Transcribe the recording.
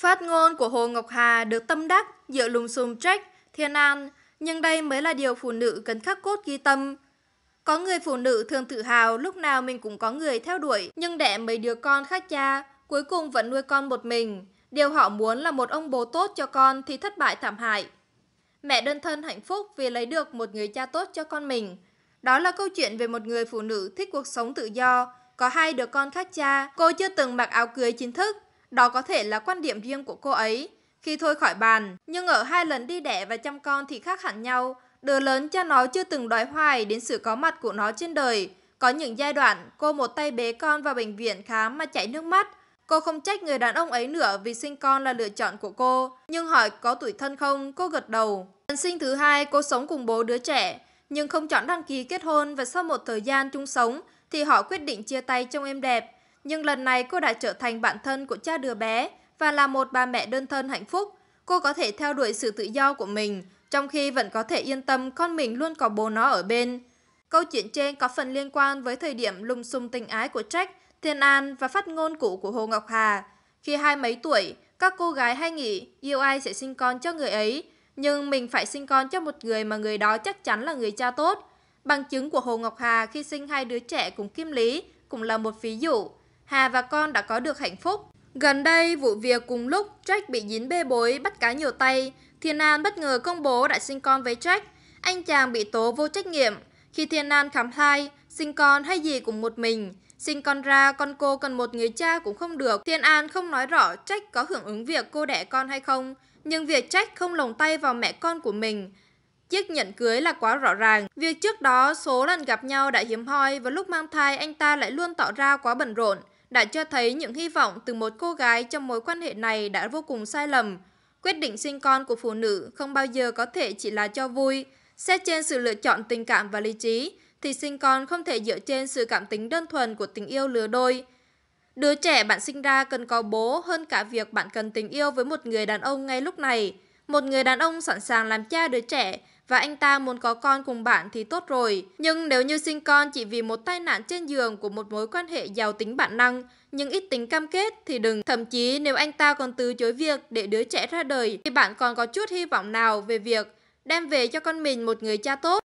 Phát ngôn của Hồ Ngọc Hà được tâm đắc, Diệu Lùng Xùm trách, Thiên An, nhưng đây mới là điều phụ nữ cần khắc cốt ghi tâm. Có người phụ nữ thường tự hào lúc nào mình cũng có người theo đuổi, nhưng đẻ mấy đứa con khác cha, cuối cùng vẫn nuôi con một mình. Điều họ muốn là một ông bố tốt cho con thì thất bại thảm hại. Mẹ đơn thân hạnh phúc vì lấy được một người cha tốt cho con mình. Đó là câu chuyện về một người phụ nữ thích cuộc sống tự do, có hai đứa con khác cha, cô chưa từng mặc áo cưới chính thức, đó có thể là quan điểm riêng của cô ấy khi thôi khỏi bàn, nhưng ở hai lần đi đẻ và chăm con thì khác hẳn nhau. Đứa lớn cha nó chưa từng đói hoài đến sự có mặt của nó trên đời. Có những giai đoạn cô một tay bế con vào bệnh viện khám mà chảy nước mắt. Cô không trách người đàn ông ấy nữa vì sinh con là lựa chọn của cô. Nhưng hỏi có tuổi thân không, cô gật đầu. Lần sinh thứ hai cô sống cùng bố đứa trẻ, nhưng không chọn đăng ký kết hôn và sau một thời gian chung sống thì họ quyết định chia tay trong em đẹp. Nhưng lần này cô đã trở thành bạn thân của cha đứa bé và là một bà mẹ đơn thân hạnh phúc. Cô có thể theo đuổi sự tự do của mình, trong khi vẫn có thể yên tâm con mình luôn có bố nó ở bên. Câu chuyện trên có phần liên quan với thời điểm lùng xung tình ái của Jack, Thiên An và phát ngôn cũ của Hồ Ngọc Hà. Khi hai mấy tuổi, các cô gái hay nghĩ yêu ai sẽ sinh con cho người ấy, nhưng mình phải sinh con cho một người mà người đó chắc chắn là người cha tốt. Bằng chứng của Hồ Ngọc Hà khi sinh hai đứa trẻ cùng Kim Lý cũng là một ví dụ. Hà và con đã có được hạnh phúc. Gần đây, vụ việc cùng lúc Jack bị dính bê bối bắt cá nhiều tay, Thiên An bất ngờ công bố đã sinh con với Jack. Anh chàng bị tố vô trách nhiệm. Khi Thiên An khám thai, sinh con hay gì cũng một mình. Sinh con ra, con cô cần một người cha cũng không được. Thiên An không nói rõ Jack có hưởng ứng việc cô đẻ con hay không. Nhưng việc Jack không lồng tay vào mẹ con của mình Chiếc nhận cưới là quá rõ ràng. Việc trước đó số lần gặp nhau đã hiếm hoi và lúc mang thai anh ta lại luôn tỏ ra quá bận rộn đã cho thấy những hy vọng từ một cô gái trong mối quan hệ này đã vô cùng sai lầm. Quyết định sinh con của phụ nữ không bao giờ có thể chỉ là cho vui. Xét trên sự lựa chọn tình cảm và lý trí, thì sinh con không thể dựa trên sự cảm tính đơn thuần của tình yêu lứa đôi. Đứa trẻ bạn sinh ra cần có bố hơn cả việc bạn cần tình yêu với một người đàn ông ngay lúc này. Một người đàn ông sẵn sàng làm cha đứa trẻ và anh ta muốn có con cùng bạn thì tốt rồi. Nhưng nếu như sinh con chỉ vì một tai nạn trên giường của một mối quan hệ giàu tính bản năng, nhưng ít tính cam kết thì đừng. Thậm chí nếu anh ta còn từ chối việc để đứa trẻ ra đời thì bạn còn có chút hy vọng nào về việc đem về cho con mình một người cha tốt.